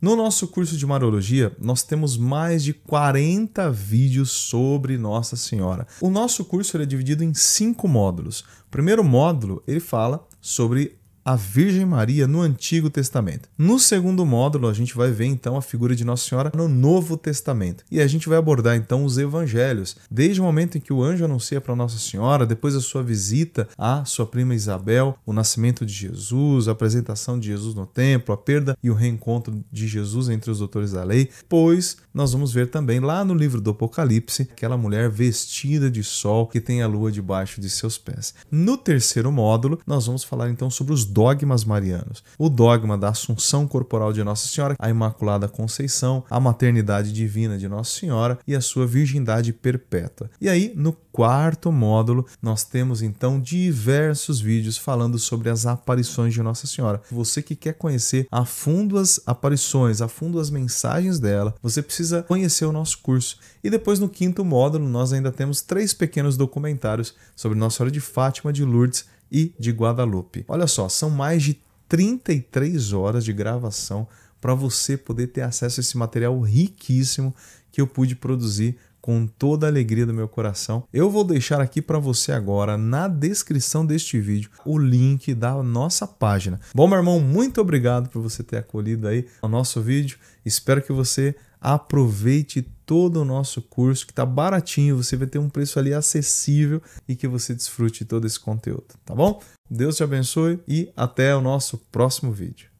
No nosso curso de Marologia, nós temos mais de 40 vídeos sobre Nossa Senhora. O nosso curso é dividido em cinco módulos. O primeiro módulo ele fala sobre a Virgem Maria no Antigo Testamento. No segundo módulo, a gente vai ver então a figura de Nossa Senhora no Novo Testamento. E a gente vai abordar então os evangelhos, desde o momento em que o anjo anuncia para Nossa Senhora, depois a sua visita à sua prima Isabel, o nascimento de Jesus, a apresentação de Jesus no templo, a perda e o reencontro de Jesus entre os doutores da lei. Pois nós vamos ver também lá no livro do Apocalipse aquela mulher vestida de sol que tem a lua debaixo de seus pés. No terceiro módulo, nós vamos falar então sobre os dogmas marianos: o dogma da Assunção Corporal de Nossa Senhora, a Imaculada Conceição, a maternidade divina de Nossa Senhora e a sua virgindade perpétua. E aí, no quarto módulo, nós temos então diversos vídeos falando sobre as aparições de Nossa Senhora. Você que quer conhecer a fundo as aparições, a fundo as mensagens dela, você precisa conhecer o nosso curso. E depois no quinto módulo, nós ainda temos três pequenos documentários sobre Nossa Senhora de Fátima, de Lourdes e de Guadalupe. Olha só, são mais de 33 horas de gravação para você poder ter acesso a esse material riquíssimo que eu pude produzir com toda a alegria do meu coração. Eu vou deixar aqui para você agora na descrição deste vídeo o link da nossa página. Bom, meu irmão, muito obrigado por você ter acolhido aí o nosso vídeo. Espero que você aproveite todo o nosso curso que está baratinho, você vai ter um preço ali acessível e que você desfrute todo esse conteúdo, tá bom? Deus te abençoe e até o nosso próximo vídeo.